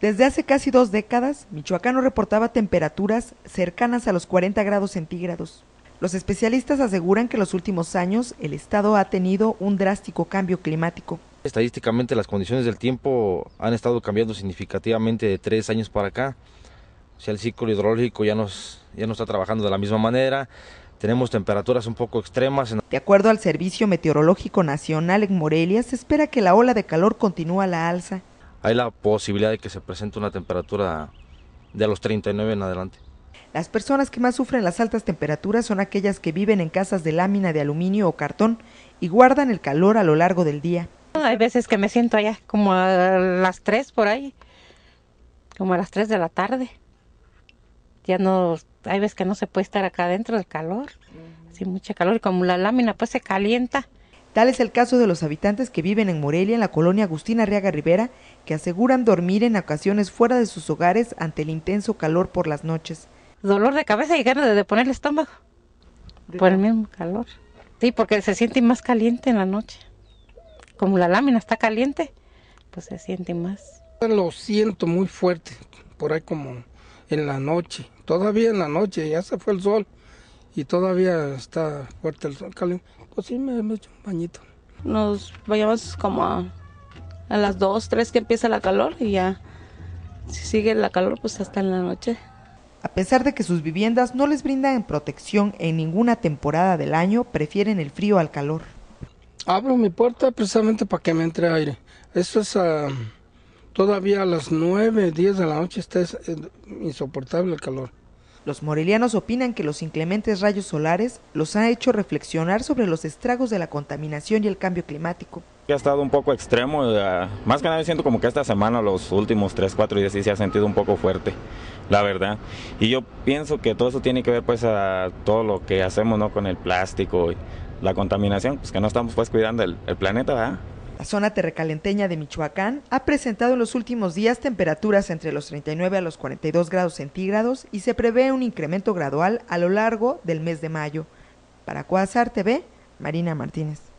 Desde hace casi dos décadas, Michoacán no reportaba temperaturas cercanas a los 40 grados centígrados. Los especialistas aseguran que en los últimos años el estado ha tenido un drástico cambio climático. Estadísticamente las condiciones del tiempo han estado cambiando significativamente de tres años para acá. O sea, el ciclo hidrológico ya, ya no está trabajando de la misma manera. Tenemos temperaturas un poco extremas. De acuerdo al Servicio Meteorológico Nacional en Morelia, se espera que la ola de calor continúe a la alza hay la posibilidad de que se presente una temperatura de los 39 en adelante. Las personas que más sufren las altas temperaturas son aquellas que viven en casas de lámina de aluminio o cartón y guardan el calor a lo largo del día. Hay veces que me siento allá como a las 3 por ahí, como a las 3 de la tarde. Ya no, hay veces que no se puede estar acá dentro del calor, así mucha calor y como la lámina pues se calienta, Tal es el caso de los habitantes que viven en Morelia, en la colonia Agustina Arriaga Rivera, que aseguran dormir en ocasiones fuera de sus hogares ante el intenso calor por las noches. Dolor de cabeza y ganas de poner el estómago por el mismo calor. Sí, porque se siente más caliente en la noche. Como la lámina está caliente, pues se siente más. Lo siento muy fuerte, por ahí como en la noche. Todavía en la noche, ya se fue el sol y todavía está fuerte el sol caliente, pues sí me, me echo un bañito. Nos vayamos como a, las 2, 3 que empieza la calor y ya si sigue la calor pues hasta en la noche. A pesar de que sus viviendas no les brindan protección en ninguna temporada del año, prefieren el frío al calor. Abro mi puerta precisamente para que me entre aire. Esto es ah, todavía a las 9, 10 de la noche está insoportable el calor. Los morelianos opinan que los inclementes rayos solares los han hecho reflexionar sobre los estragos de la contaminación y el cambio climático. Ha estado un poco extremo, más que nada siento como que esta semana, los últimos 3, 4 días sí se ha sentido un poco fuerte, la verdad. Y yo pienso que todo eso tiene que ver pues a todo lo que hacemos ¿no? con el plástico y la contaminación, pues que no estamos pues cuidando el, planeta, ¿verdad? La zona terrecalenteña de Michoacán ha presentado en los últimos días temperaturas entre los 39 a los 42 grados centígrados y se prevé un incremento gradual a lo largo del mes de mayo. Para Cuasar TV, Marina Martínez.